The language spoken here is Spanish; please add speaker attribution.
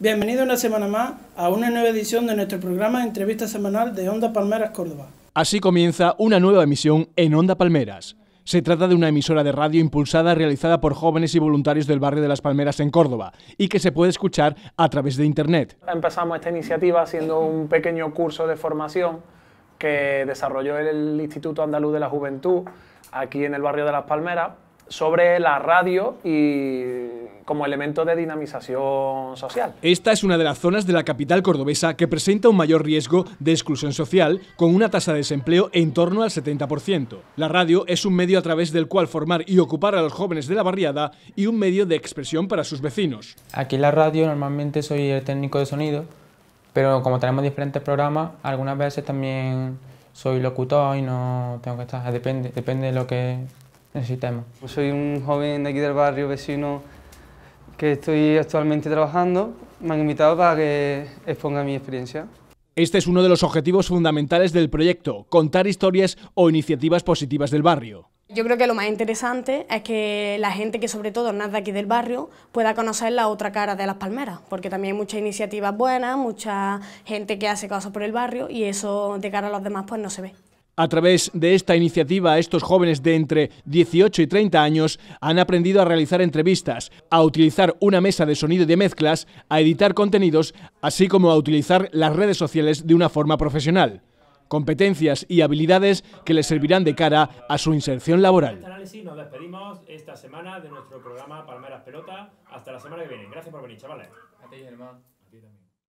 Speaker 1: Bienvenido una semana más a una nueva edición de nuestro programa Entrevista Semanal de Onda Palmeras Córdoba.
Speaker 2: Así comienza una nueva emisión en Onda Palmeras. Se trata de una emisora de radio impulsada realizada por jóvenes y voluntarios del barrio de Las Palmeras en Córdoba y que se puede escuchar a través de Internet.
Speaker 1: Empezamos esta iniciativa haciendo un pequeño curso de formación que desarrolló el Instituto Andaluz de la Juventud aquí en el barrio de Las Palmeras sobre la radio y como elemento de dinamización social.
Speaker 2: Esta es una de las zonas de la capital cordobesa que presenta un mayor riesgo de exclusión social, con una tasa de desempleo en torno al 70%. La radio es un medio a través del cual formar y ocupar a los jóvenes de la barriada y un medio de expresión para sus vecinos. Aquí
Speaker 1: en la radio normalmente soy el técnico de sonido, pero como tenemos diferentes programas, algunas veces también soy locutor y no tengo que estar, depende, depende de lo que
Speaker 2: necesitemos.
Speaker 3: Pues soy un joven de aquí del barrio, vecino, que estoy actualmente trabajando, me han invitado para que exponga mi experiencia.
Speaker 2: Este es uno de los objetivos fundamentales del proyecto, contar historias o iniciativas positivas del barrio.
Speaker 3: Yo creo que lo más interesante es que la gente que sobre todo nace aquí del barrio pueda conocer la otra cara de las palmeras, porque también hay muchas iniciativas buenas, mucha gente que hace cosas por el barrio y eso de cara a los demás pues no se ve.
Speaker 2: A través de esta iniciativa, estos jóvenes de entre 18 y 30 años han aprendido a realizar entrevistas, a utilizar una mesa de sonido y de mezclas, a editar contenidos, así como a utilizar las redes sociales de una forma profesional. Competencias y habilidades que les servirán de cara a su inserción laboral.
Speaker 1: Este nuestro Hasta la Gracias por venir, chavales.